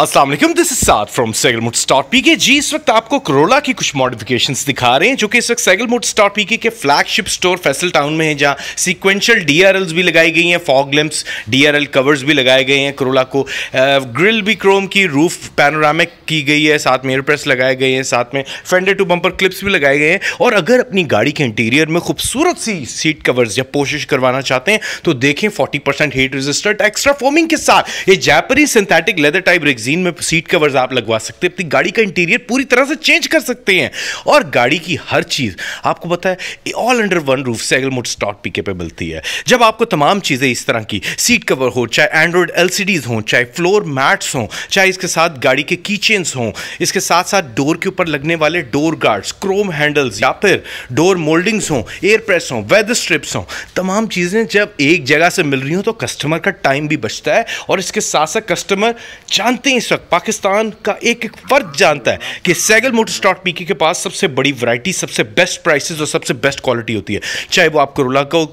अस्सलाम वालेकुम this is Saad from seagull mod star PK जी इस वक्त आपको करोला की कुछ मॉडिफिकेशंस दिखा रहे हैं जो कि इस वक्त सेगल मोड स्टार पीके के फ्लैगशिप स्टोर फैसल टाउन में है जहां सीक्वेंशियल डीआरएल्स भी लगाई गई हैं फॉग लैंप्स डीआरएल कवर्स भी लगाए गए हैं करोला को ग्रिल भी क्रोम की रूफ पैनोरामिक की गई है साथ में एयरप्रेस लगाए गए हैं साथ में फेंडर टू बम्पर क्लिप्स भी लगाए गए हैं और अगर अपनी गाड़ी के इंटीरियर में खूबसूरत सी सीट कवर्स या कोशिश करवाना चाहते हैं तो देखें forty percent heat resistant extra foaming के साथ ये जैपरी सिंथेटिक लेदर टाइप रिग्स मैगजीन में सीट कवर्स आप लगवा सकते हैं अपनी गाड़ी का इंटीरियर पूरी तरह से चेंज कर सकते हैं और गाड़ी की हर चीज़ आपको पता है all under one roof seagull mod store P पे मिलती है जब आपको तमाम चीज़ें इस तरह की सीट कवर हो चाहे एंड्रॉयड एल हों चाहे फ्लोर मैट्स हों चाहे इसके साथ गाड़ी के कीचेंस हों इसके साथ साथ डोर के ऊपर लगने वाले डोर गार्ड्स क्रोम हैंडल्स या फिर डोर मोल्डिंग्स हों एयर प्रेस हों वेदर स्ट्रिप्स हों तमाम चीज़ें जब एक जगह से मिल रही हों तो कस्टमर का टाइम भी बचता है और इसके साथ साथ कस्टमर जानते हैं इस वक्त पाकिस्तान का एक एक फर्द जानता है कि सैगल मोटर डॉट पीके के पास सबसे बड़ी वैरायटी सबसे बेस्ट प्राइसेस और सबसे बेस्ट क्वालिटी होती है चाहे वो आप करोला को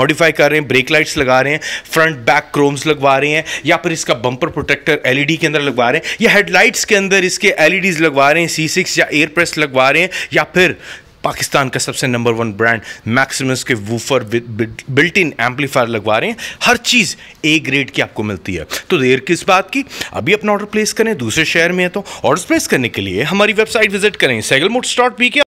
मॉडिफाई कर रहे हैं ब्रेक लाइट्स लगा रहे हैं फ्रंट बैक क्रोम्स लगवा रहे हैं या फिर इसका बंपर प्रोटेक्टर एल के अंदर लगवा रहे हैं या हेडलाइट्स के अंदर इसके एल लगवा रहे हैं सी या एयर प्रेस लगवा रहे हैं या फिर पाकिस्तान का सबसे नंबर वन ब्रांड मैक्सिमस के वूफर बिल्ट इन एम्पलीफायर लगवा रहे हैं हर चीज़ ए ग्रेड की आपको मिलती है तो देर किस बात की अभी अपना ऑर्डर प्लेस करें दूसरे शहर में है तो ऑर्डर प्लेस करने के लिए हमारी वेबसाइट विजिट करें सैगल मोट्स डॉट पी के